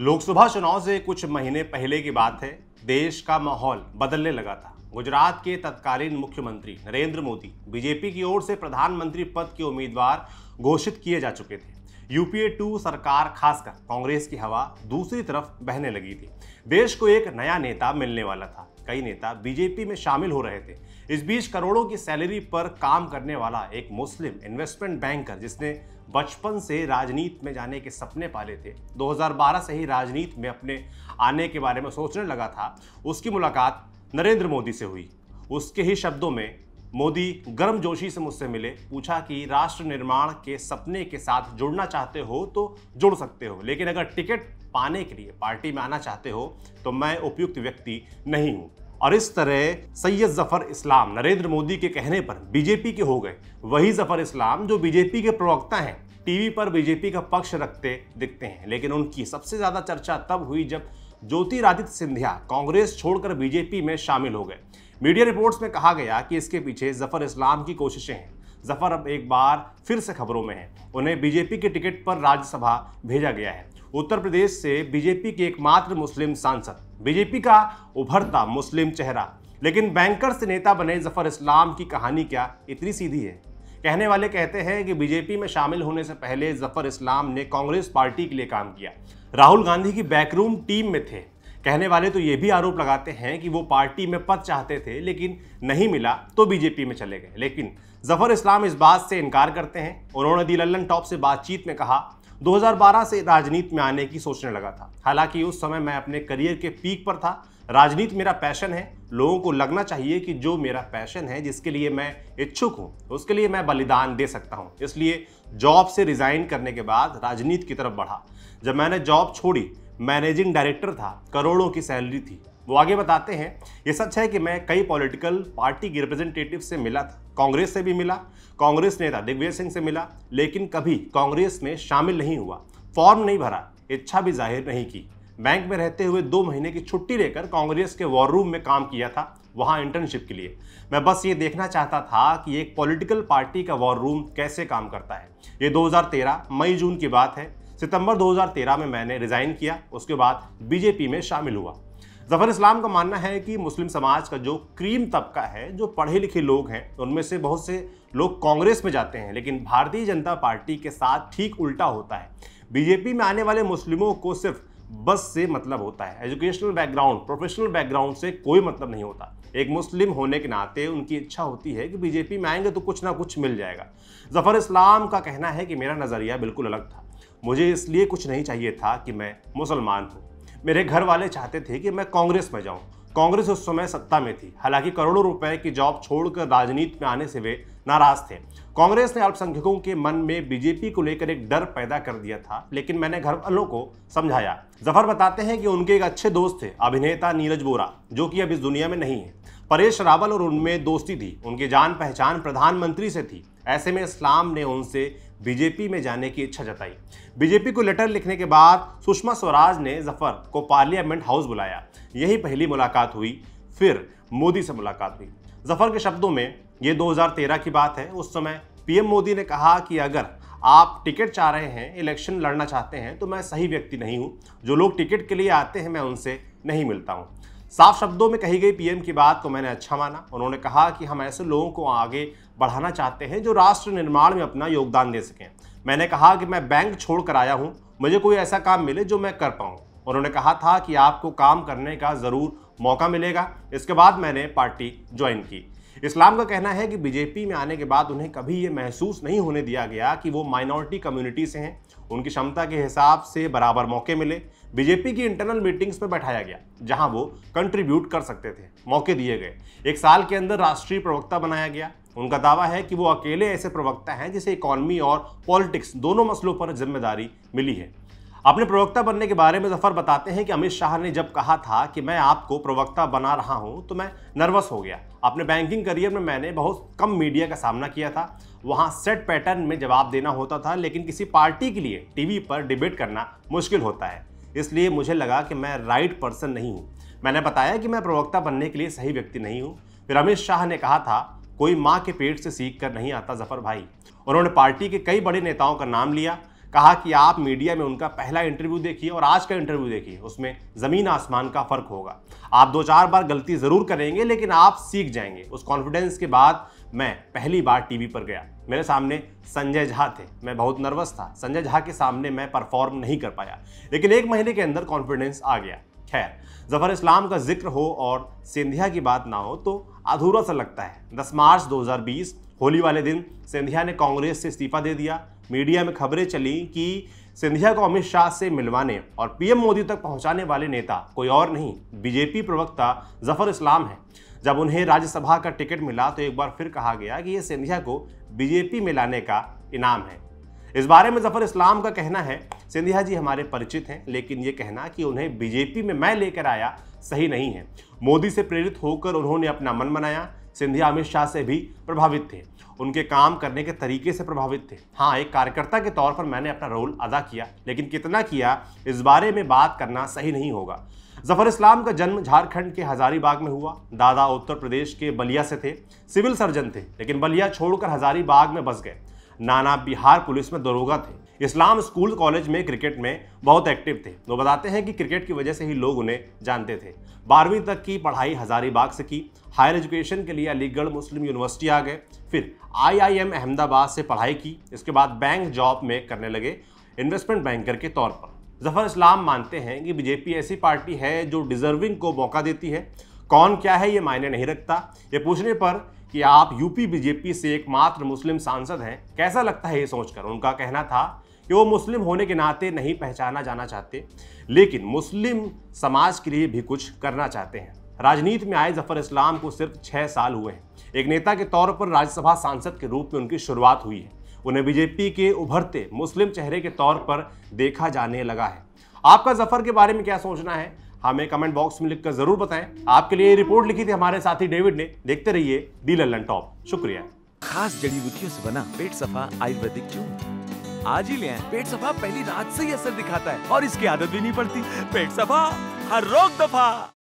लोकसभा चुनाव से कुछ महीने पहले की बात है देश का माहौल बदलने लगा था गुजरात के तत्कालीन मुख्यमंत्री नरेंद्र मोदी बीजेपी की ओर से प्रधानमंत्री पद के उम्मीदवार घोषित किए जा चुके थे यूपीए टू सरकार खासकर कांग्रेस की हवा दूसरी तरफ बहने लगी थी देश को एक नया नेता मिलने वाला था कई नेता बीजेपी में शामिल हो रहे थे इस बीच करोड़ों की सैलरी पर काम करने वाला एक मुस्लिम इन्वेस्टमेंट बैंकर जिसने बचपन से राजनीति में जाने के सपने पाले थे 2012 से ही राजनीति में अपने आने के बारे में सोचने लगा था उसकी मुलाकात नरेंद्र मोदी से हुई उसके ही शब्दों में मोदी गर्मजोशी से मुझसे मिले पूछा कि राष्ट्र निर्माण के सपने के साथ जुड़ना चाहते हो तो जुड़ सकते हो लेकिन अगर टिकट पाने के लिए पार्टी में आना चाहते हो तो मैं उपयुक्त व्यक्ति नहीं हूँ और इस तरह सैयद जफर इस्लाम नरेंद्र मोदी के कहने पर बीजेपी के हो गए वही जफर इस्लाम जो बीजेपी के प्रवक्ता हैं टीवी पर बीजेपी का पक्ष रखते दिखते हैं लेकिन उनकी सबसे ज़्यादा चर्चा तब हुई जब ज्योतिरादित्य सिंधिया कांग्रेस छोड़कर बीजेपी में शामिल हो गए मीडिया रिपोर्ट्स में कहा गया कि इसके पीछे जफर इस्लाम की कोशिशें हैं जफर अब एक बार फिर से खबरों में हैं उन्हें बीजेपी के टिकट पर राज्यसभा भेजा गया है उत्तर प्रदेश से बीजेपी के एकमात्र मुस्लिम सांसद बीजेपी का उभरता मुस्लिम चेहरा लेकिन बैंकर से नेता बने जफर इस्लाम की कहानी क्या इतनी सीधी है कहने वाले कहते हैं कि बीजेपी में शामिल होने से पहले जफर इस्लाम ने कांग्रेस पार्टी के लिए काम किया राहुल गांधी की बैकरूम टीम में थे कहने वाले तो ये भी आरोप लगाते हैं कि वो पार्टी में पद चाहते थे लेकिन नहीं मिला तो बीजेपी में चले गए लेकिन जफर इस्लाम इस बात से इनकार करते हैं उन्होंने दी लल्लन टॉप से बातचीत में कहा 2012 से राजनीति में आने की सोचने लगा था हालांकि उस समय मैं अपने करियर के पीक पर था राजनीति मेरा पैशन है लोगों को लगना चाहिए कि जो मेरा पैशन है जिसके लिए मैं इच्छुक हूँ उसके लिए मैं बलिदान दे सकता हूँ इसलिए जॉब से रिज़ाइन करने के बाद राजनीति की तरफ बढ़ा जब मैंने जॉब छोड़ी मैनेजिंग डायरेक्टर था करोड़ों की सैलरी थी वो आगे बताते हैं ये सच है कि मैं कई पॉलिटिकल पार्टी के रिप्रेजेंटेटिव से मिला था कांग्रेस से भी मिला कांग्रेस नेता दिग्विजय सिंह से मिला लेकिन कभी कांग्रेस में शामिल नहीं हुआ फॉर्म नहीं भरा इच्छा भी जाहिर नहीं की बैंक में रहते हुए दो महीने की छुट्टी लेकर कांग्रेस के वॉर रूम में काम किया था वहाँ इंटर्नशिप के लिए मैं बस ये देखना चाहता था कि एक पॉलिटिकल पार्टी का वॉर रूम कैसे काम करता है ये 2013 मई जून की बात है सितंबर 2013 में मैंने रिज़ाइन किया उसके बाद बीजेपी में शामिल हुआ जफर इस्लाम का मानना है कि मुस्लिम समाज का जो क्रीम तबका है जो पढ़े लिखे लोग हैं उनमें से बहुत से लोग कांग्रेस में जाते हैं लेकिन भारतीय जनता पार्टी के साथ ठीक उल्टा होता है बीजेपी में आने वाले मुस्लिमों को सिर्फ बस से मतलब होता है एजुकेशनल बैकग्राउंड प्रोफेशनल बैकग्राउंड से कोई मतलब नहीं होता एक मुस्लिम होने के नाते उनकी इच्छा होती है कि बीजेपी में आएंगे तो कुछ ना कुछ मिल जाएगा जफ़र इस्लाम का कहना है कि मेरा नज़रिया बिल्कुल अलग था मुझे इसलिए कुछ नहीं चाहिए था कि मैं मुसलमान हूँ मेरे घर वाले चाहते थे कि मैं कांग्रेस में जाऊँ कांग्रेस उस समय सत्ता में थी हालांकि करोड़ों रुपए की जॉब छोड़कर राजनीति में आने से वे नाराज थे कांग्रेस ने अल्पसंख्यकों के मन में बीजेपी को लेकर एक डर पैदा कर दिया था लेकिन मैंने घर वालों को समझाया जफर बताते हैं कि उनके एक अच्छे दोस्त थे अभिनेता नीरज बोरा जो कि अब इस दुनिया में नहीं है परेश रावल और उनमें दोस्ती थी उनकी जान पहचान प्रधानमंत्री से थी ऐसे में इस्लाम ने उनसे बीजेपी में जाने की इच्छा जताई बीजेपी को लेटर लिखने के बाद सुषमा स्वराज ने जफर को पार्लियामेंट हाउस बुलाया यही पहली मुलाकात हुई फिर मोदी से मुलाकात हुई जफर के शब्दों में ये 2013 की बात है उस समय पीएम मोदी ने कहा कि अगर आप टिकट चाह रहे हैं इलेक्शन लड़ना चाहते हैं तो मैं सही व्यक्ति नहीं हूँ जो लोग टिकट के लिए आते हैं मैं उनसे नहीं मिलता हूँ साफ शब्दों में कही गई पीएम की बात को मैंने अच्छा माना उन्होंने कहा कि हम ऐसे लोगों को आगे बढ़ाना चाहते हैं जो राष्ट्र निर्माण में अपना योगदान दे सकें मैंने कहा कि मैं बैंक छोड़ कर आया हूँ मुझे कोई ऐसा काम मिले जो मैं कर पाऊँ उन्होंने कहा था कि आपको काम करने का ज़रूर मौका मिलेगा इसके बाद मैंने पार्टी ज्वाइन की इस्लाम का कहना है कि बीजेपी में आने के बाद उन्हें कभी ये महसूस नहीं होने दिया गया कि वो माइनॉरिटी कम्युनिटी से हैं उनकी क्षमता के हिसाब से बराबर मौके मिले बीजेपी की इंटरनल मीटिंग्स में बैठाया गया जहां वो कंट्रीब्यूट कर सकते थे मौके दिए गए एक साल के अंदर राष्ट्रीय प्रवक्ता बनाया गया उनका दावा है कि वो अकेले ऐसे प्रवक्ता हैं जिसे इकॉनमी और पॉलिटिक्स दोनों मसलों पर जिम्मेदारी मिली है अपने प्रवक्ता बनने के बारे में जफर बताते हैं कि अमित शाह ने जब कहा था कि मैं आपको प्रवक्ता बना रहा हूं तो मैं नर्वस हो गया अपने बैंकिंग करियर में मैंने बहुत कम मीडिया का सामना किया था वहां सेट पैटर्न में जवाब देना होता था लेकिन किसी पार्टी के लिए टीवी पर डिबेट करना मुश्किल होता है इसलिए मुझे लगा कि मैं राइट पर्सन नहीं हूँ मैंने बताया कि मैं प्रवक्ता बनने के लिए सही व्यक्ति नहीं हूँ फिर अमित शाह ने कहा था कोई माँ के पेट से सीख कर नहीं आता जफर भाई उन्होंने पार्टी के कई बड़े नेताओं का नाम लिया कहा कि आप मीडिया में उनका पहला इंटरव्यू देखिए और आज का इंटरव्यू देखिए उसमें ज़मीन आसमान का फ़र्क होगा आप दो चार बार गलती ज़रूर करेंगे लेकिन आप सीख जाएंगे उस कॉन्फिडेंस के बाद मैं पहली बार टीवी पर गया मेरे सामने संजय झा थे मैं बहुत नर्वस था संजय झा के सामने मैं परफॉर्म नहीं कर पाया लेकिन एक महीने के अंदर कॉन्फिडेंस आ गया खैर जफर इस्लाम का जिक्र हो और सिंधिया की बात ना हो तो अधूरा सा लगता है 10 मार्च 2020 होली वाले दिन सिंधिया ने कांग्रेस से इस्तीफा दे दिया मीडिया में खबरें चली कि सिंधिया को अमित शाह से मिलवाने और पीएम मोदी तक पहुंचाने वाले नेता कोई और नहीं बीजेपी प्रवक्ता जफर इस्लाम है जब उन्हें राज्यसभा का टिकट मिला तो एक बार फिर कहा गया कि ये सिंधिया को बीजेपी में लाने का इनाम है इस बारे में जफर इस्लाम का कहना है सिंधिया जी हमारे परिचित हैं लेकिन ये कहना कि उन्हें बीजेपी में मैं लेकर आया सही नहीं है मोदी से प्रेरित होकर उन्होंने अपना मन बनाया सिंधिया अमित शाह से भी प्रभावित थे उनके काम करने के तरीके से प्रभावित थे हाँ एक कार्यकर्ता के तौर पर मैंने अपना रोल अदा किया लेकिन कितना किया इस बारे में बात करना सही नहीं होगा जफर इस्लाम का जन्म झारखंड के हजारीबाग में हुआ दादा उत्तर प्रदेश के बलिया से थे सिविल सर्जन थे लेकिन बलिया छोड़कर हजारीबाग में बस गए नाना बिहार पुलिस में दरोगा थे इस्लाम स्कूल कॉलेज में क्रिकेट में बहुत एक्टिव थे वो बताते हैं कि क्रिकेट की वजह से ही लोग उन्हें जानते थे बारहवीं तक की पढ़ाई हजारीबाग से की हायर एजुकेशन के लिए अलीगढ़ मुस्लिम यूनिवर्सिटी आ गए फिर आईआईएम अहमदाबाद से पढ़ाई की इसके बाद बैंक जॉब में करने लगे इन्वेस्टमेंट बैंकर के तौर पर जफर इस्लाम मानते हैं कि बीजेपी ऐसी पार्टी है जो डिजर्विंग को मौका देती है कौन क्या है ये मायने नहीं रखता ये पूछने पर कि आप यूपी बीजेपी से एकमात्र मुस्लिम सांसद हैं कैसा लगता है ये सोचकर उनका कहना था कि वो मुस्लिम होने के नाते नहीं पहचाना जाना चाहते लेकिन मुस्लिम समाज के लिए भी कुछ करना चाहते हैं राजनीति में आए जफर इस्लाम को सिर्फ छः साल हुए हैं एक नेता के तौर पर राज्यसभा सांसद के रूप में उनकी शुरुआत हुई है उन्हें बीजेपी के उभरते मुस्लिम चेहरे के तौर पर देखा जाने लगा है आपका जफर के बारे में क्या सोचना है हमें कमेंट बॉक्स में लिखकर जरूर बताएं आपके लिए रिपोर्ट लिखी थी हमारे साथी डेविड ने देखते रहिए डी लल्लन टॉप शुक्रिया खास जड़ी बूटियों से बना पेट सफा आयुर्वेदिक चूर्ण आज ही ले आए पेट सफा पहली रात से ही असर दिखाता है और इसकी आदत भी नहीं पड़ती पेट सफा हर रोग दफा